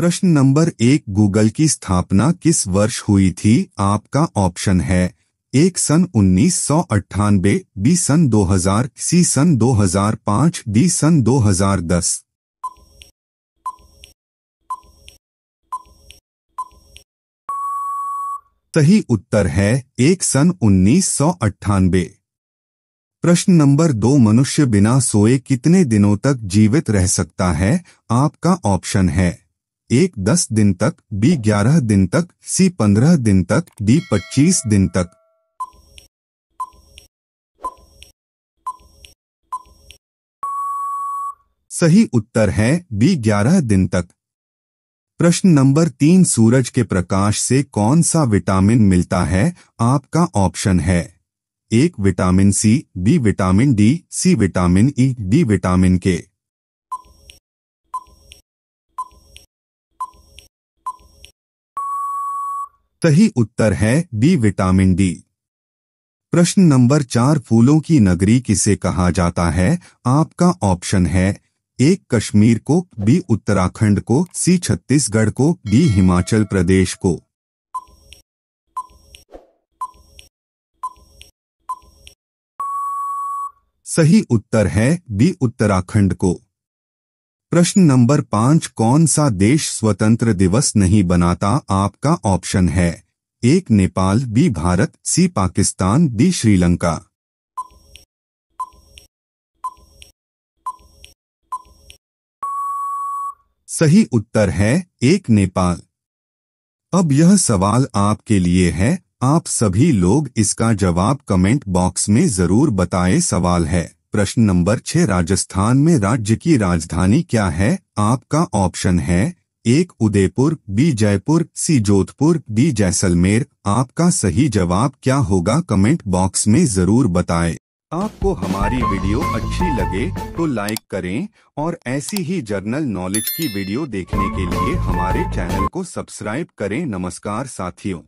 प्रश्न नंबर एक गूगल की स्थापना किस वर्ष हुई थी आपका ऑप्शन है एक सन उन्नीस सौ अट्ठानबे बी सन 2000 सी सन 2005 डी सन 2010 सही उत्तर है एक सन उन्नीस सौ अट्ठानबे प्रश्न नंबर दो मनुष्य बिना सोए कितने दिनों तक जीवित रह सकता है आपका ऑप्शन है एक दस दिन तक बी ग्यारह दिन तक सी पंद्रह दिन तक डी पच्चीस दिन तक सही उत्तर है बी ग्यारह दिन तक प्रश्न नंबर तीन सूरज के प्रकाश से कौन सा विटामिन मिलता है आपका ऑप्शन है एक vitamin C B vitamin D C vitamin E e, D vitamin K सही उत्तर है डी विटामिन डी प्रश्न नंबर चार फूलों की नगरी किसे कहा जाता है आपका ऑप्शन है एक कश्मीर को बी उत्तराखंड को सी छत्तीसगढ़ को बी हिमाचल प्रदेश को सही उत्तर है बी उत्तराखंड को प्रश्न नंबर पांच कौन सा देश स्वतंत्र दिवस नहीं बनाता आपका ऑप्शन है एक नेपाल बी भारत सी पाकिस्तान डी श्रीलंका सही उत्तर है एक नेपाल अब यह सवाल आपके लिए है आप सभी लोग इसका जवाब कमेंट बॉक्स में जरूर बताएं सवाल है प्रश्न नंबर छह राजस्थान में राज्य की राजधानी क्या है आपका ऑप्शन है एक Udaipur B Jaipur C Jodhpur D Jaisalmer आपका सही जवाब क्या होगा कमेंट बॉक्स में जरूर बताएं। आपको हमारी वीडियो अच्छी लगे तो लाइक करें और ऐसी ही जर्नल नॉलेज की वीडियो देखने के लिए हमारे चैनल को सब्सक्राइब करें नमस्कार साथियों